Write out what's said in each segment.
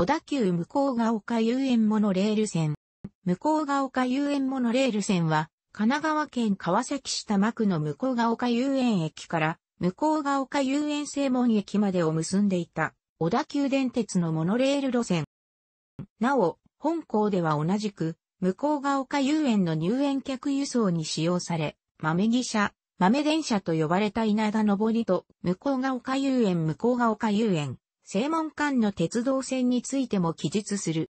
小田急向ヶ丘遊園モノレール線。向ヶ丘遊園モノレール線は、神奈川県川崎市多摩区の向ヶ丘遊園駅から、向ヶ丘遊園正門駅までを結んでいた、小田急電鉄のモノレール路線。なお、本校では同じく、向ヶ丘遊園の入園客輸送に使用され、豆汽車、豆電車と呼ばれた稲田上りと、向ヶ丘遊園向ヶ丘遊園、正門間の鉄道線についても記述する。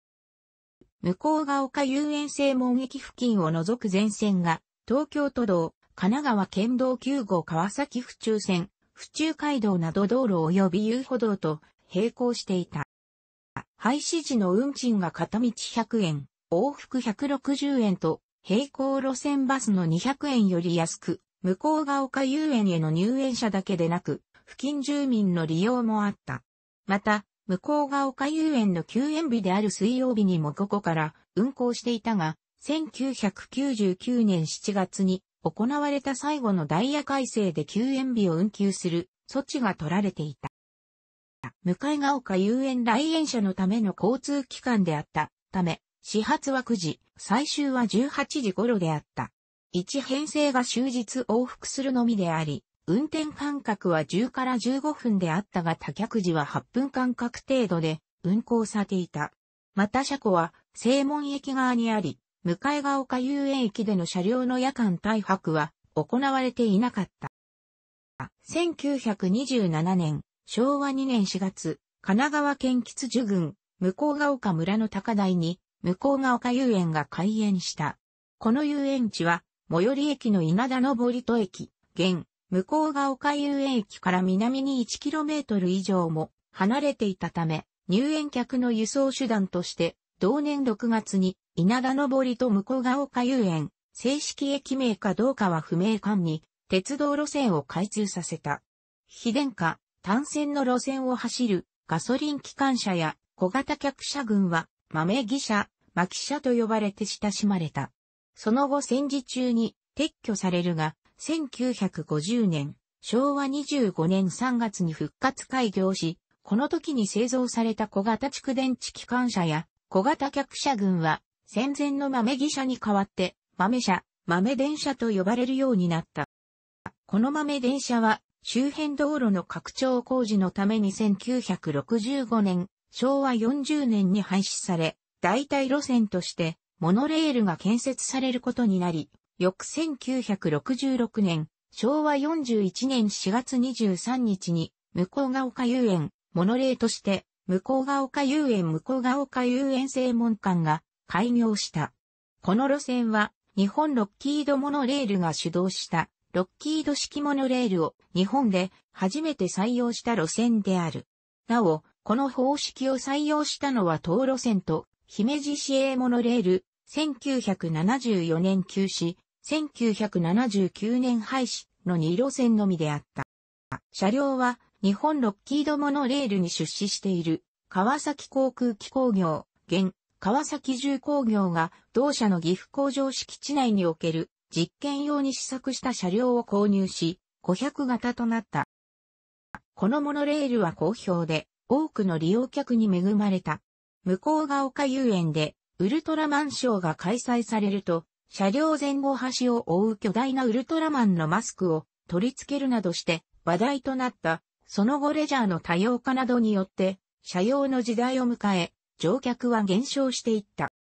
向ヶ丘遊園正門駅付近を除く全線が、東京都道、神奈川県道9号川崎府中線、府中街道など道路及び遊歩道と並行していた。廃止時の運賃が片道100円、往復160円と、並行路線バスの200円より安く、向ヶ丘遊園への入園者だけでなく、付近住民の利用もあった。また、向こうが丘遊園の休園日である水曜日にも午後から運行していたが、1999年7月に行われた最後のダイヤ改正で休園日を運休する措置が取られていた。向かいが丘遊園来園者のための交通機関であったため、始発は9時、最終は18時頃であった。1編成が終日往復するのみであり、運転間隔は10から15分であったが多客時は8分間隔程度で運行されていた。また車庫は正門駅側にあり、向かいが丘遊園駅での車両の夜間退泊は行われていなかった。1927年、昭和2年4月、神奈川県吉寿郡、向こうが丘村の高台に、向こうが丘遊園が開園した。この遊園地は、最寄り駅の稲田登戸駅、現、向こうが丘遊園駅から南に 1km 以上も離れていたため、入園客の輸送手段として、同年6月に稲田登りと向こうが丘遊園、正式駅名かどうかは不明間に、鉄道路線を開通させた。非電化、単線の路線を走るガソリン機関車や小型客車群は豆汽車、巻車と呼ばれて親しまれた。その後戦時中に撤去されるが、1950年、昭和25年3月に復活開業し、この時に製造された小型蓄電池機関車や小型客車群は戦前の豆汽車に代わって豆車、豆電車と呼ばれるようになった。この豆電車は周辺道路の拡張工事のために1965年、昭和40年に廃止され、代替路線としてモノレールが建設されることになり、翌1966年、昭和41年4月23日に、向ヶ丘遊園、モノレーとして、向ヶ丘遊園向ヶ丘遊園正門館が開業した。この路線は、日本ロッキードモノレールが主導した、ロッキード式モノレールを日本で初めて採用した路線である。なお、この方式を採用したのは東路線と姫路市営モノレール1974年休止、1979年廃止の2路線のみであった。車両は日本ロッキードモノレールに出資している川崎航空機工業、現川崎重工業が同社の岐阜工場敷地内における実験用に試作した車両を購入し500型となった。このモノレールは好評で多くの利用客に恵まれた。向こうが丘遊園でウルトラマンショーが開催されると車両前後端を覆う巨大なウルトラマンのマスクを取り付けるなどして話題となった、その後レジャーの多様化などによって、車用の時代を迎え、乗客は減少していった。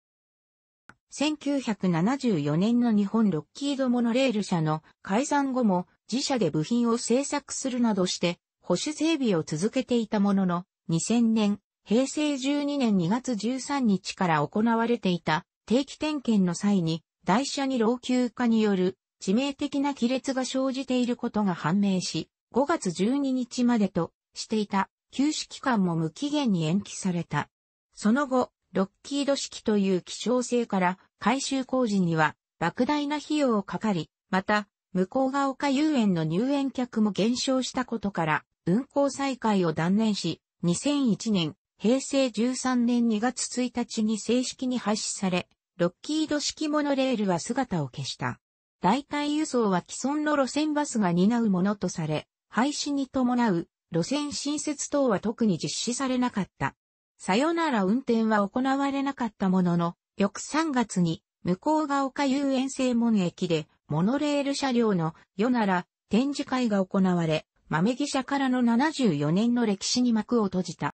1974年の日本ロッキードモノレール社の解散後も自社で部品を製作するなどして保守整備を続けていたものの2000年平成12年2月13日から行われていた定期点検の際に台車に老朽化による致命的な亀裂が生じていることが判明し、5月12日までとしていた休止期間も無期限に延期された。その後、ロッキード式という希少性から改修工事には莫大な費用をかかり、また、向こうが丘遊園の入園客も減少したことから、運行再開を断念し、2001年、平成13年2月1日に正式に廃止され、ロッキード式モノレールは姿を消した。代替輸送は既存の路線バスが担うものとされ、廃止に伴う路線新設等は特に実施されなかった。さよなら運転は行われなかったものの、翌3月に向こうが丘遊園正門駅でモノレール車両の夜なら展示会が行われ、豆木車からの74年の歴史に幕を閉じた。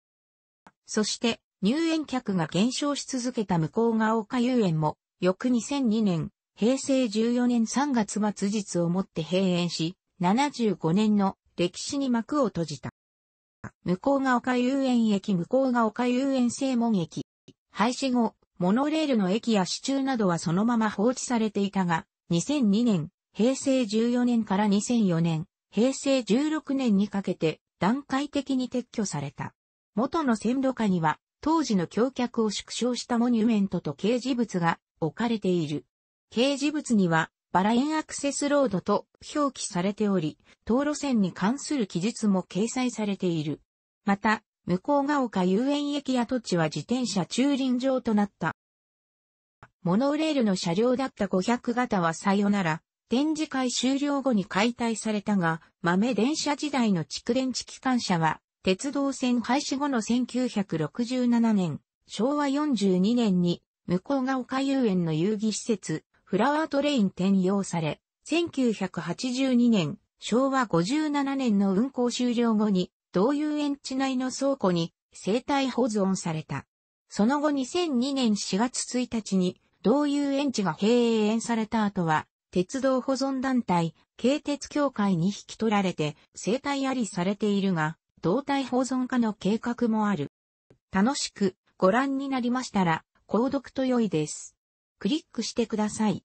そして、入園客が減少し続けた向こうが丘遊園も、翌2002年、平成14年3月末日をもって閉園し、75年の歴史に幕を閉じた。向こうが丘遊園駅向こうが丘遊園正門駅。廃止後、モノレールの駅や支柱などはそのまま放置されていたが、2002年、平成14年から2004年、平成16年にかけて段階的に撤去された。元の線路下には当時の橋脚を縮小したモニュメントと掲示物が置かれている。掲示物には、バラ園アクセスロードと表記されており、道路線に関する記述も掲載されている。また、向こうが丘遊園駅跡地は自転車駐輪場となった。モノレールの車両だった500型はさよなら、展示会終了後に解体されたが、豆電車時代の蓄電池機関車は鉄道線廃止後の1967年、昭和42年に、向こうが丘遊園の遊戯施設、フラワートレイン転用され、1982年、昭和57年の運行終了後に、同遊園地内の倉庫に生態保存された。その後2002年4月1日に、同遊園地が閉園された後は、鉄道保存団体、京鉄協会に引き取られて、生態ありされているが、動態保存化の計画もある。楽しくご覧になりましたら、購読と良いです。クリックしてください。